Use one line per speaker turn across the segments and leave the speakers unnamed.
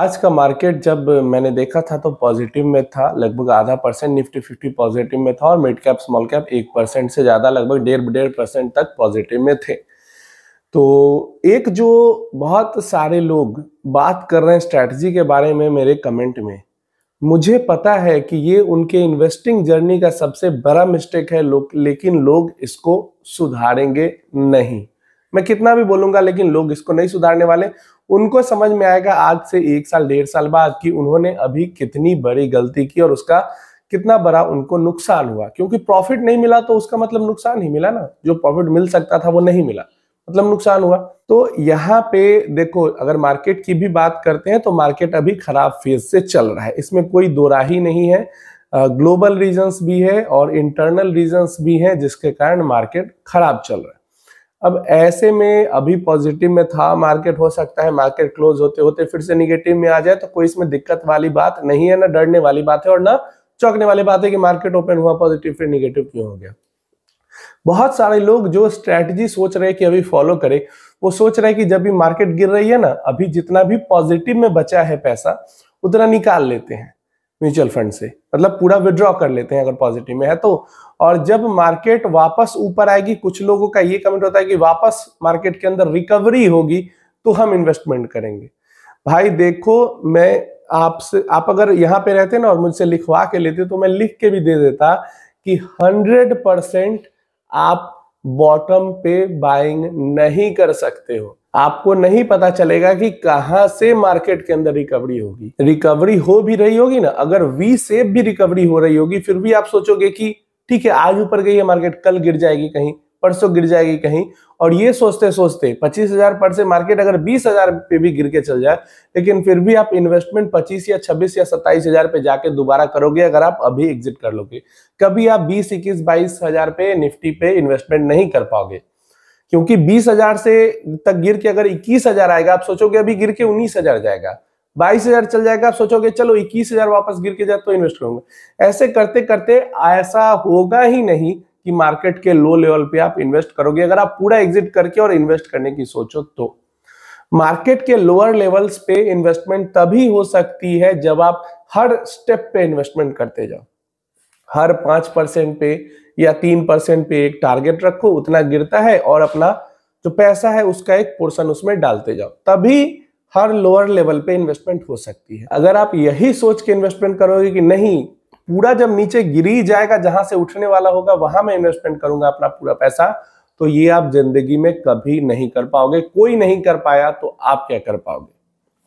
आज का मार्केट जब मैंने देखा था तो पॉजिटिव में था लगभग आधा परसेंट निफ्टी फिफ्टी पॉजिटिव में था और मिड कैप स्मॉल कैप एक परसेंट से ज़्यादा लगभग डेढ़ डेढ़ परसेंट तक पॉजिटिव में थे तो एक जो बहुत सारे लोग बात कर रहे हैं स्ट्रैटी के बारे में मेरे कमेंट में मुझे पता है कि ये उनके इन्वेस्टिंग जर्नी का सबसे बड़ा मिस्टेक है लोग लेकिन लोग इसको सुधारेंगे नहीं मैं कितना भी बोलूंगा लेकिन लोग इसको नहीं सुधारने वाले उनको समझ में आएगा आज से एक साल डेढ़ साल बाद कि उन्होंने अभी कितनी बड़ी गलती की और उसका कितना बड़ा उनको नुकसान हुआ क्योंकि प्रॉफिट नहीं मिला तो उसका मतलब नुकसान ही मिला ना जो प्रॉफिट मिल सकता था वो नहीं मिला मतलब नुकसान हुआ तो यहाँ पे देखो अगर मार्केट की भी बात करते हैं तो मार्केट अभी खराब फेज से चल रहा है इसमें कोई दो राही नहीं है ग्लोबल रीजंस भी है और इंटरनल रीजंस भी हैं जिसके कारण मार्केट खराब चल रहा है अब ऐसे में अभी पॉजिटिव में था मार्केट हो सकता है मार्केट क्लोज होते होते फिर से निगेटिव में आ जाए तो कोई इसमें दिक्कत वाली बात नहीं है ना डरने वाली बात है और ना चौंकने वाली बात है कि मार्केट ओपन हुआ पॉजिटिव फिर निगेटिव क्यों हो गया बहुत सारे लोग जो स्ट्रैटेजी सोच रहे कि अभी फॉलो करें वो सोच रहे हैं कि जब भी मार्केट गिर रही है ना अभी जितना भी पॉजिटिव में बचा है पैसा उतना निकाल लेते हैं म्यूचुअल फंड से मतलब पूरा विड्रॉ कर लेते हैं अगर पॉजिटिव में है तो और जब मार्केट वापस ऊपर आएगी कुछ लोगों का ये कमेंट होता है कि वापस मार्केट के अंदर रिकवरी होगी तो हम इन्वेस्टमेंट करेंगे भाई देखो मैं आपसे आप अगर यहाँ पे रहते ना और मुझसे लिखवा के लेते तो मैं लिख के भी दे देता कि हंड्रेड परसेंट आप बॉटम पे बाइंग नहीं कर सकते हो आपको नहीं पता चलेगा कि कहाँ से मार्केट के अंदर रिकवरी होगी रिकवरी हो भी रही होगी ना अगर वी सेप भी रिकवरी हो रही होगी फिर भी आप सोचोगे कि ठीक है आज ऊपर गई है मार्केट कल गिर जाएगी कहीं परसों गिर जाएगी कहीं और ये सोचते सोचते पच्चीस हजार पर से मार्केट अगर बीस हजार पे भी गिर के चल जाए लेकिन फिर भी आप इन्वेस्टमेंट पच्चीस या छब्बीस या सत्ताईस हजार पे जाके दोबारा करोगे अगर आप अभी एग्जिट कर लोगे कभी आप बीस इक्कीस बाईस हजार पे निफ्टी पे इन्वेस्टमेंट नहीं कर पाओगे क्योंकि 20,000 से तक गिर के अगर 21,000 आएगा आप सोचोगे अभी गिर के 19,000 जाएगा 22,000 चल जाएगा आप सोचोगे चलो 21,000 वापस गिर के जाए तो इन्वेस्ट करूंगा ऐसे करते करते ऐसा होगा ही नहीं कि मार्केट के लो लेवल पे आप इन्वेस्ट करोगे अगर आप पूरा एग्जिट करके और इन्वेस्ट करने की सोचो तो मार्केट के लोअर लेवल्स पे इन्वेस्टमेंट तभी हो सकती है जब आप हर स्टेप पे इन्वेस्टमेंट करते जाओ हर पांच परसेंट पे या तीन परसेंट पे एक टारगेट रखो उतना गिरता है और अपना जो पैसा है उसका एक पोर्शन उसमें डालते जाओ तभी हर लोअर लेवल पे इन्वेस्टमेंट हो सकती है अगर आप यही सोच के इन्वेस्टमेंट करोगे कि नहीं पूरा जब नीचे गिरी जाएगा जहां से उठने वाला होगा वहां मैं इन्वेस्टमेंट करूंगा अपना पूरा पैसा तो ये आप जिंदगी में कभी नहीं कर पाओगे कोई नहीं कर पाया तो आप क्या कर पाओगे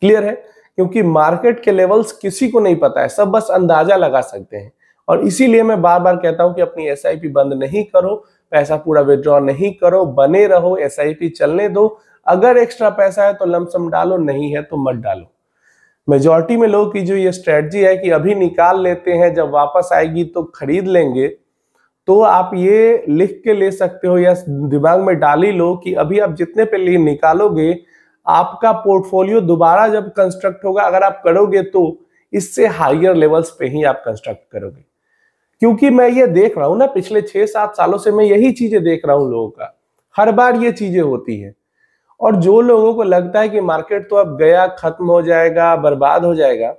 क्लियर है क्योंकि मार्केट के लेवल्स किसी को नहीं पता है सब बस अंदाजा लगा सकते हैं और इसीलिए मैं बार बार कहता हूं कि अपनी एस बंद नहीं करो पैसा पूरा विदड्रॉ नहीं करो बने रहो एस चलने दो अगर एक्स्ट्रा पैसा है तो लमसम डालो नहीं है तो मत डालो मेजोरिटी में लोगों की जो ये स्ट्रेटजी है कि अभी निकाल लेते हैं जब वापस आएगी तो खरीद लेंगे तो आप ये लिख के ले सकते हो या दिमाग में डाल ही लो कि अभी आप जितने पे लिए निकालोगे आपका पोर्टफोलियो दोबारा जब कंस्ट्रक्ट होगा अगर आप करोगे तो इससे हायर लेवल्स पे ही आप कंस्ट्रक्ट करोगे क्योंकि मैं ये देख रहा हूं ना पिछले छह सात सालों से मैं यही चीजें देख रहा हूं लोगों का हर बार ये चीजें होती है और जो लोगों को लगता है कि मार्केट तो अब गया खत्म हो जाएगा बर्बाद हो जाएगा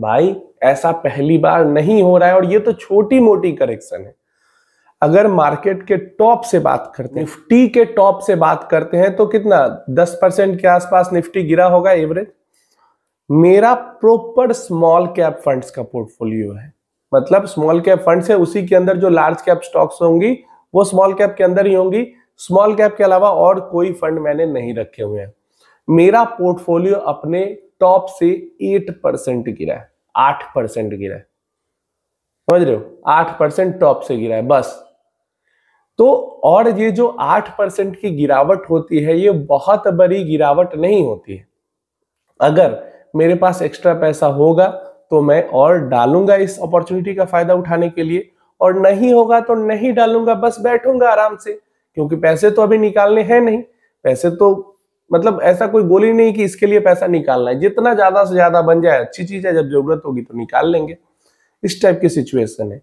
भाई ऐसा पहली बार नहीं हो रहा है और ये तो छोटी मोटी करेक्शन है अगर मार्केट के टॉप से बात करते हैं निफ्टी के टॉप से बात करते हैं तो कितना दस परसेंट के आसपास निफ्टी गिरा होगा एवरेज मेरा प्रॉपर स्मॉल कैप फंड्स का पोर्टफोलियो है मतलब स्मॉल कैप फंड है उसी के अंदर जो लार्ज कैप स्टॉक्स होंगी वो स्मॉल कैप के अंदर ही होंगी स्मॉल कैप के अलावा और कोई फंड मैंने नहीं रखे हुए हैं मेरा पोर्टफोलियो अपने टॉप से एट परसेंट गिरा है आठ परसेंट गिरा है समझ रहे हो आठ परसेंट टॉप से गिरा है बस तो और ये जो आठ परसेंट की गिरावट होती है ये बहुत बड़ी गिरावट नहीं होती है अगर मेरे पास एक्स्ट्रा पैसा होगा तो मैं और डालूंगा इस अपॉर्चुनिटी का फायदा उठाने के लिए और नहीं होगा तो नहीं डालूंगा बस बैठूंगा आराम से क्योंकि पैसे तो अभी निकालने हैं नहीं पैसे तो मतलब ऐसा कोई गोली नहीं कि इसके लिए पैसा निकालना है जितना ज्यादा से ज्यादा बन जाए अच्छी चीज है जब जरूरत होगी तो निकाल लेंगे इस टाइप की सिचुएशन है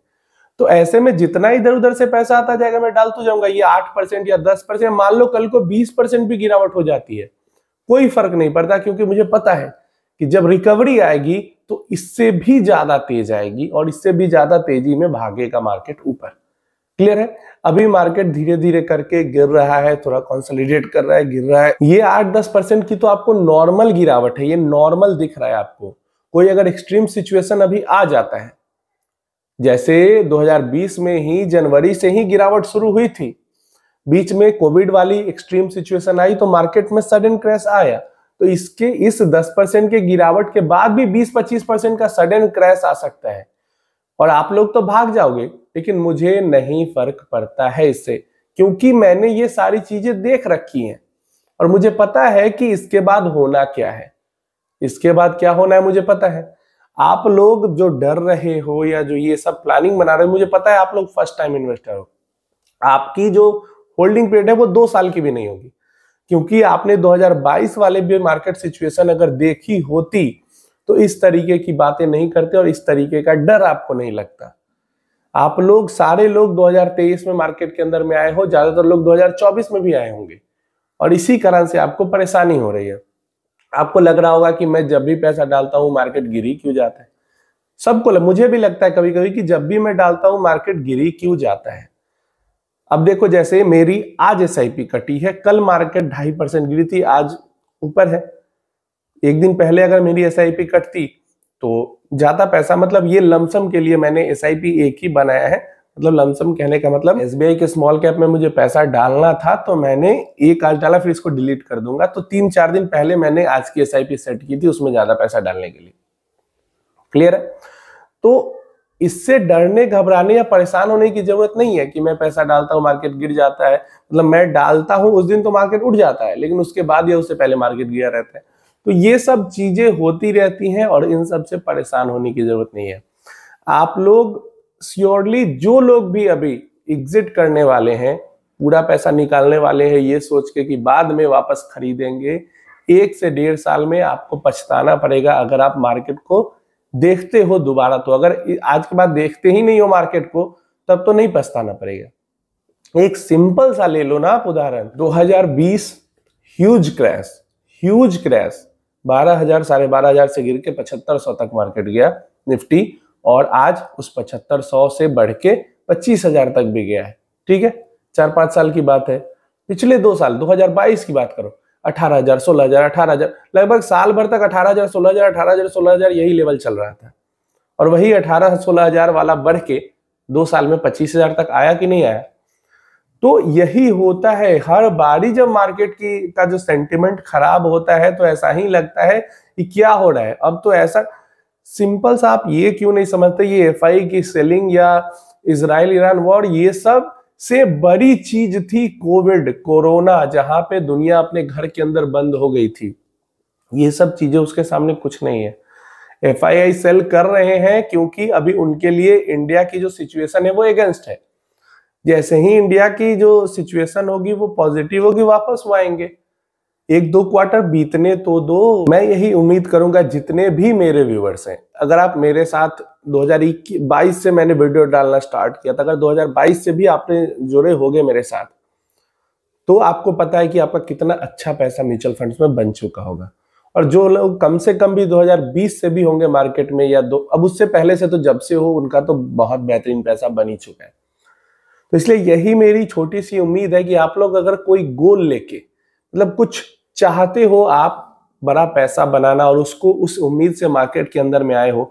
तो ऐसे में जितना इधर उधर से पैसा आता जाएगा मैं डाल तो जाऊंगा ये आठ परसेंट या दस परसेंट मान लो कल को बीस परसेंट भी गिरावट हो जाती है कोई फर्क नहीं पड़ता क्योंकि मुझे पता है कि जब रिकवरी आएगी तो इससे भी ज्यादा तेज आएगी और इससे भी ज्यादा तेजी में भागेगा मार्केट ऊपर क्लियर है अभी मार्केट धीरे धीरे करके गिर रहा है थोड़ा कंसोलिडेट कर रहा है गिर रहा है ये आठ दस परसेंट की तो आपको नॉर्मल गिरावट है ये नॉर्मल दिख रहा है आपको कोई अगर एक्सट्रीम सिचुएशन अभी आ जाता है जैसे 2020 में ही जनवरी से ही गिरावट शुरू हुई थी बीच में कोविड वाली एक्सट्रीम सिचुएशन आई तो मार्केट में सडन क्रैश आया तो इसके इस 10 परसेंट के गिरावट के बाद भी 20-25 परसेंट का सडन क्रैश आ सकता है और आप लोग तो भाग जाओगे लेकिन मुझे नहीं फर्क पड़ता है इससे क्योंकि मैंने ये सारी चीजें देख रखी हैं और मुझे पता है कि इसके बाद होना क्या है इसके बाद क्या होना है मुझे पता है आप लोग जो डर रहे हो या जो ये सब प्लानिंग बना रहे हो मुझे पता है आप लोग फर्स्ट टाइम इन्वेस्टर हो आपकी जो होल्डिंग पीरियड है वो दो साल की भी नहीं होगी क्योंकि आपने 2022 वाले भी मार्केट सिचुएशन अगर देखी होती तो इस तरीके की बातें नहीं करते और इस तरीके का डर आपको नहीं लगता आप लोग सारे लोग 2023 में मार्केट के अंदर में आए हो ज्यादातर लोग 2024 में भी आए होंगे और इसी कारण से आपको परेशानी हो रही है आपको लग रहा होगा कि मैं जब भी पैसा डालता हूँ मार्केट गिरी क्यों जाता है सबको मुझे भी लगता है कभी कभी कि जब भी मैं डालता हूँ मार्केट गिरी क्यों जाता है अब देखो जैसे मेरी आज एस कटी है कल मार्केट ढाई परसेंट गिरी थी आज ऊपर है एक दिन पहले अगर मेरी एस कटती तो ज्यादा पैसा मतलब ये लमसम के लिए मैंने एस एक ही बनाया है मतलब लमसम कहने का मतलब एस के स्मॉल कैप में मुझे पैसा डालना था तो मैंने एक आज डाला फिर इसको डिलीट कर दूंगा तो तीन चार दिन पहले मैंने आज की एस सेट की थी उसमें ज्यादा पैसा डालने के लिए क्लियर है तो इससे डरने घबराने या परेशान होने की जरूरत नहीं है कि मैं पैसा डालता हूं मार्केट गिर जाता है मतलब मैं डालता हूं उस दिन तो मार्केट उठ जाता है लेकिन उसके बाद या उससे पहले मार्केट गिरा रहता है तो ये सब चीजें होती रहती हैं और इन सब से परेशान होने की जरूरत नहीं है आप लोग श्योरली जो लोग भी अभी एग्जिट करने वाले हैं पूरा पैसा निकालने वाले हैं ये सोच के कि बाद में वापस खरीदेंगे एक से डेढ़ साल में आपको पछताना पड़ेगा अगर आप मार्केट को देखते हो दोबारा तो अगर आज के बाद देखते ही नहीं हो मार्केट को तब तो नहीं पछताना पड़ेगा एक सिंपल सा ले लो ना आप उदाहरण 2020 ह्यूज क्रैश ह्यूज क्रैश बारह हजार साढ़े बारह हजार से गिर के पचहत्तर सौ तक मार्केट गया निफ्टी और आज उस पचहत्तर सौ से बढ़ के पच्चीस हजार तक भी गया है ठीक है चार पांच साल की बात है पिछले दो साल 2022 की बात करो अठारह हजार सोलह हजार अठारह हजार लगभग साल भर तक अठारह हजार सोलह हजार अठारह हजार सोलह हजार यही लेवल चल रहा था और वही अठारह सोलह हजार वाला बढ़ के दो साल में पच्चीस हजार तक आया कि नहीं आया तो यही होता है हर बारी जब मार्केट की का जो सेंटिमेंट खराब होता है तो ऐसा ही लगता है कि क्या हो रहा है अब तो ऐसा सिंपल सा आप ये क्यों नहीं समझते ये एफ की सेलिंग या इसराइल ईरान वॉर ये सब से बड़ी चीज थी कोविड कोरोना जहां पे दुनिया अपने घर के अंदर बंद हो गई थी ये सब चीजें उसके सामने कुछ नहीं है एफ सेल कर रहे हैं क्योंकि अभी उनके लिए इंडिया की जो सिचुएशन है वो अगेंस्ट है जैसे ही इंडिया की जो सिचुएशन होगी वो पॉजिटिव होगी वापस वो आएंगे एक दो क्वार्टर बीतने तो दो मैं यही उम्मीद करूंगा जितने भी मेरे व्यूवर्स हैं अगर आप मेरे साथ 2022 से मैंने वीडियो डालना स्टार्ट किया था अगर 2022 से भी आपने जुड़े हो गए मेरे साथ तो आपको पता है कि आपका कितना अच्छा पैसा म्यूचुअल फंड्स में बन चुका होगा और जो लोग कम से कम भी 2020 से भी होंगे मार्केट में या दो अब उससे पहले से तो जब से हो उनका तो बहुत बेहतरीन पैसा बन ही चुका है तो इसलिए यही मेरी छोटी सी उम्मीद है कि आप लोग अगर कोई गोल लेके मतलब कुछ चाहते हो आप बड़ा पैसा बनाना और उसको उस उम्मीद से मार्केट के अंदर में आए हो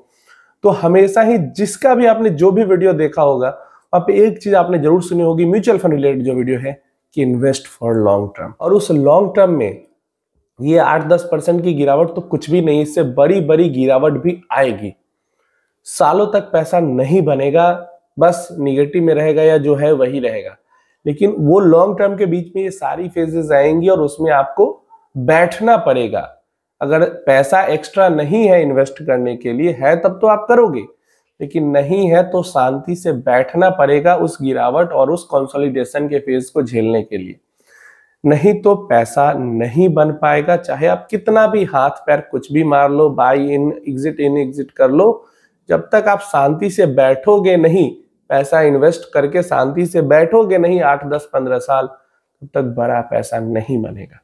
तो हमेशा ही जिसका भी आपने जो भी वीडियो देखा होगा वहां पे एक चीज आपने जरूर सुनी होगी म्यूचुअल फंड रिलेटेड जो वीडियो है कि इन्वेस्ट फॉर लॉन्ग टर्म और उस लॉन्ग टर्म में ये आठ दस परसेंट की गिरावट तो कुछ भी नहीं इससे बड़ी बड़ी गिरावट भी आएगी सालों तक पैसा नहीं बनेगा बस निगेटिव में रहेगा या जो है वही रहेगा लेकिन वो लॉन्ग टर्म के बीच में ये सारी फेजेस आएंगी और उसमें आपको बैठना पड़ेगा अगर पैसा एक्स्ट्रा नहीं है इन्वेस्ट करने के लिए है तब तो आप करोगे लेकिन नहीं है तो शांति से बैठना पड़ेगा उस गिरावट और उस कंसोलिडेशन के फेज को झेलने के लिए नहीं तो पैसा नहीं बन पाएगा चाहे आप कितना भी हाथ पैर कुछ भी मार लो buy in exit in exit कर लो जब तक आप शांति से बैठोगे नहीं पैसा इन्वेस्ट करके शांति से बैठोगे नहीं आठ दस पंद्रह साल तब तक बड़ा पैसा नहीं बनेगा